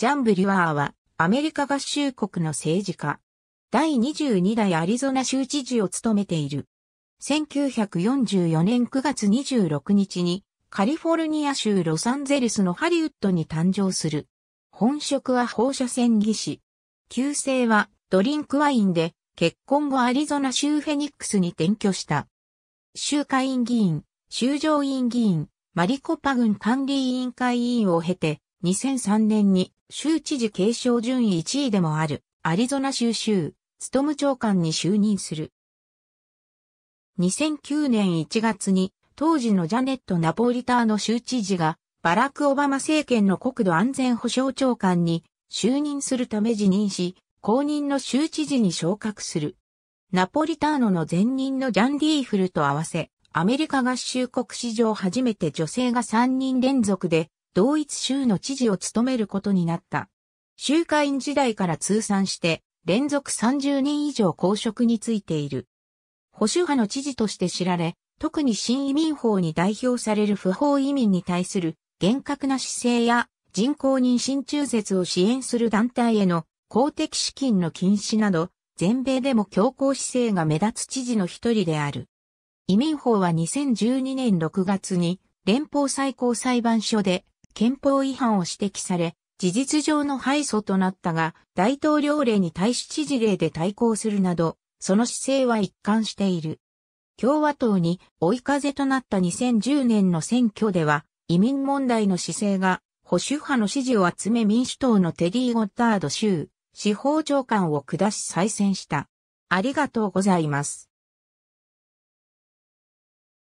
ジャン・ブリュアーはアメリカ合衆国の政治家。第22代アリゾナ州知事を務めている。1944年9月26日にカリフォルニア州ロサンゼルスのハリウッドに誕生する。本職は放射線技師。旧姓はドリンクワインで結婚後アリゾナ州フェニックスに転居した。州下院議員、州上院議員、マリコパ軍管理委員会委員を経て2003年に州知事継承順位1位でもあるアリゾナ州州、務長官に就任する。2009年1月に当時のジャネット・ナポリターの州知事がバラク・オバマ政権の国土安全保障長官に就任するため辞任し、公認の州知事に昇格する。ナポリターノの前任のジャン・ディーフルと合わせ、アメリカ合衆国史上初めて女性が3人連続で同一州の知事を務めることになった。州会員時代から通算して連続30人以上公職についている。保守派の知事として知られ、特に新移民法に代表される不法移民に対する厳格な姿勢や人工妊娠中絶を支援する団体への公的資金の禁止など、全米でも強硬姿勢が目立つ知事の一人である。移民法は2012年6月に連邦最高裁判所で憲法違反を指摘され、事実上の敗訴となったが、大統領令に対し知事令で対抗するなど、その姿勢は一貫している。共和党に追い風となった2010年の選挙では、移民問題の姿勢が保守派の支持を集め民主党のテディ・ゴッタード州司法長官を下し再選した。ありがとうございます。